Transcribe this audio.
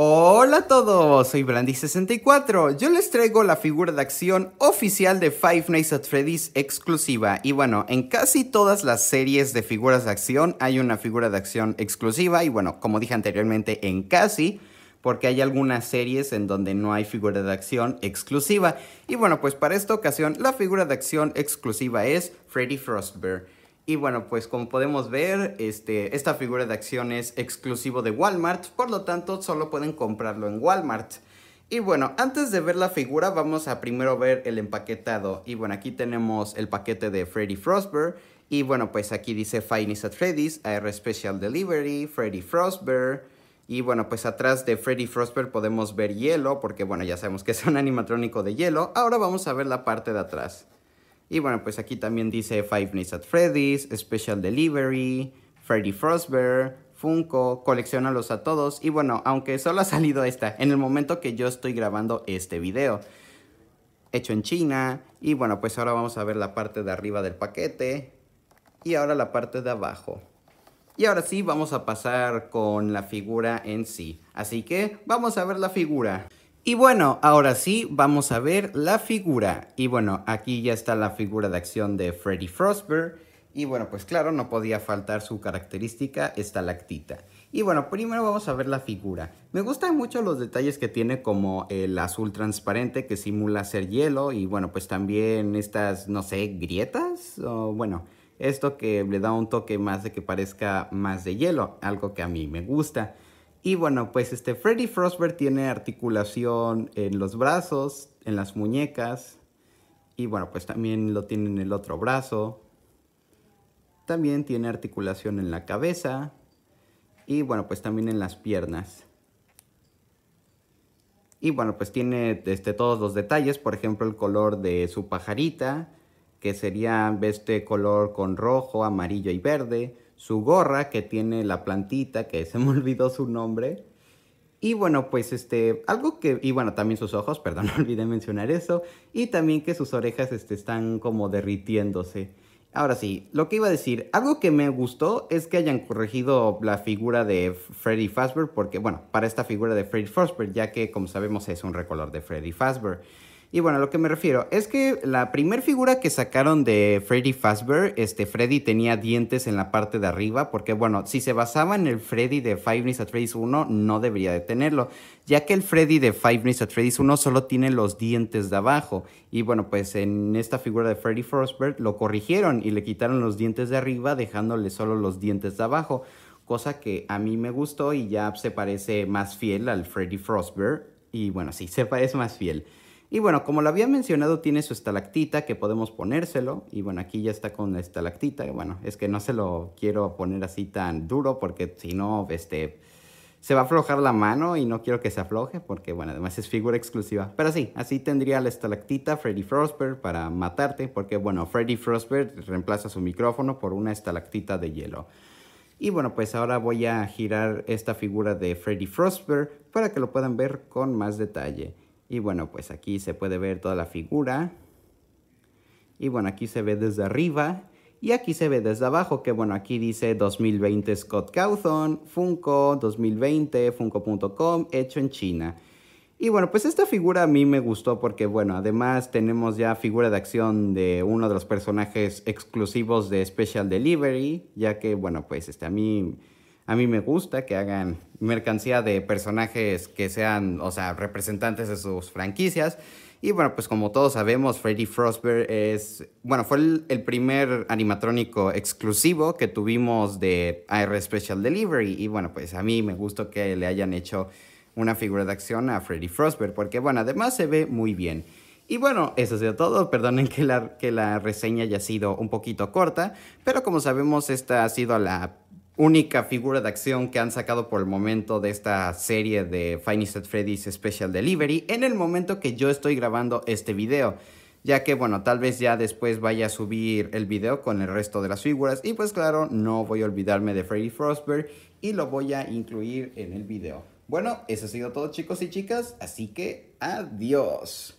Hola a todos, soy Brandy64. Yo les traigo la figura de acción oficial de Five Nights at Freddy's exclusiva. Y bueno, en casi todas las series de figuras de acción hay una figura de acción exclusiva. Y bueno, como dije anteriormente, en casi, porque hay algunas series en donde no hay figura de acción exclusiva. Y bueno, pues para esta ocasión, la figura de acción exclusiva es Freddy Frostbear. Y bueno, pues como podemos ver, este, esta figura de acción es exclusivo de Walmart, por lo tanto solo pueden comprarlo en Walmart. Y bueno, antes de ver la figura vamos a primero ver el empaquetado. Y bueno, aquí tenemos el paquete de Freddy Frostbear. Y bueno, pues aquí dice Finest at Freddy's, AR Special Delivery, Freddy Frostbear. Y bueno, pues atrás de Freddy Frostbear podemos ver hielo, porque bueno, ya sabemos que es un animatrónico de hielo. Ahora vamos a ver la parte de atrás. Y bueno, pues aquí también dice Five Nights at Freddy's, Special Delivery, Freddy Frostbear, Funko, coleccionalos a todos. Y bueno, aunque solo ha salido esta en el momento que yo estoy grabando este video. Hecho en China. Y bueno, pues ahora vamos a ver la parte de arriba del paquete. Y ahora la parte de abajo. Y ahora sí, vamos a pasar con la figura en sí. Así que, vamos a ver la figura. Y bueno, ahora sí, vamos a ver la figura. Y bueno, aquí ya está la figura de acción de Freddy Frostberg. Y bueno, pues claro, no podía faltar su característica, esta lactita. Y bueno, primero vamos a ver la figura. Me gustan mucho los detalles que tiene como el azul transparente que simula ser hielo y bueno, pues también estas, no sé, grietas o bueno, esto que le da un toque más de que parezca más de hielo, algo que a mí me gusta. Y bueno, pues este Freddy Frostberg tiene articulación en los brazos, en las muñecas. Y bueno, pues también lo tiene en el otro brazo. También tiene articulación en la cabeza. Y bueno, pues también en las piernas. Y bueno, pues tiene este, todos los detalles, por ejemplo, el color de su pajarita, que sería este color con rojo, amarillo y verde su gorra que tiene la plantita, que se me olvidó su nombre. Y bueno, pues este, algo que, y bueno, también sus ojos, perdón, no olvidé mencionar eso, y también que sus orejas este, están como derritiéndose. Ahora sí, lo que iba a decir, algo que me gustó es que hayan corregido la figura de Freddy Fazbear, porque bueno, para esta figura de Freddy Fazbear, ya que como sabemos es un recolor de Freddy Fazbear. Y bueno, a lo que me refiero es que la primer figura que sacaron de Freddy Fazbear, este Freddy tenía dientes en la parte de arriba, porque bueno, si se basaba en el Freddy de Five Nights at Freddy's 1, no debería de tenerlo, ya que el Freddy de Five Nights at Freddy's 1 solo tiene los dientes de abajo. Y bueno, pues en esta figura de Freddy Fazbear lo corrigieron y le quitaron los dientes de arriba, dejándole solo los dientes de abajo. Cosa que a mí me gustó y ya se parece más fiel al Freddy Fazbear. Y bueno, sí, se parece más fiel. Y bueno, como lo había mencionado, tiene su estalactita que podemos ponérselo. Y bueno, aquí ya está con la estalactita. bueno, es que no se lo quiero poner así tan duro porque si no, este, se va a aflojar la mano y no quiero que se afloje porque, bueno, además es figura exclusiva. Pero sí, así tendría la estalactita Freddy Frostberg para matarte porque, bueno, Freddy Frostberg reemplaza su micrófono por una estalactita de hielo. Y bueno, pues ahora voy a girar esta figura de Freddy Frostberg para que lo puedan ver con más detalle. Y bueno, pues aquí se puede ver toda la figura. Y bueno, aquí se ve desde arriba. Y aquí se ve desde abajo que, bueno, aquí dice 2020 Scott Cawthon, Funko 2020, Funko.com, hecho en China. Y bueno, pues esta figura a mí me gustó porque, bueno, además tenemos ya figura de acción de uno de los personajes exclusivos de Special Delivery, ya que, bueno, pues este, a mí a mí me gusta que hagan mercancía de personajes que sean, o sea, representantes de sus franquicias. Y bueno, pues como todos sabemos, Freddy Frostbear es, bueno, fue el, primer animatrónico exclusivo que tuvimos de AR Special Delivery. Y bueno, pues a mí me gustó que le hayan hecho una figura de acción a Freddy Frostbear, porque bueno, además se ve muy bien. Y bueno, eso ha sido todo. Perdonen que la, que la reseña haya sido un poquito corta, pero como sabemos, esta ha sido la única figura de acción que han sacado por el momento de esta serie de finest Freddy's Special Delivery en el momento que yo estoy grabando este video. Ya que, bueno, tal vez ya después vaya a subir el video con el resto de las figuras. Y pues claro, no voy a olvidarme de Freddy Frostberg y lo voy a incluir en el video. Bueno, eso ha sido todo chicos y chicas, así que adiós.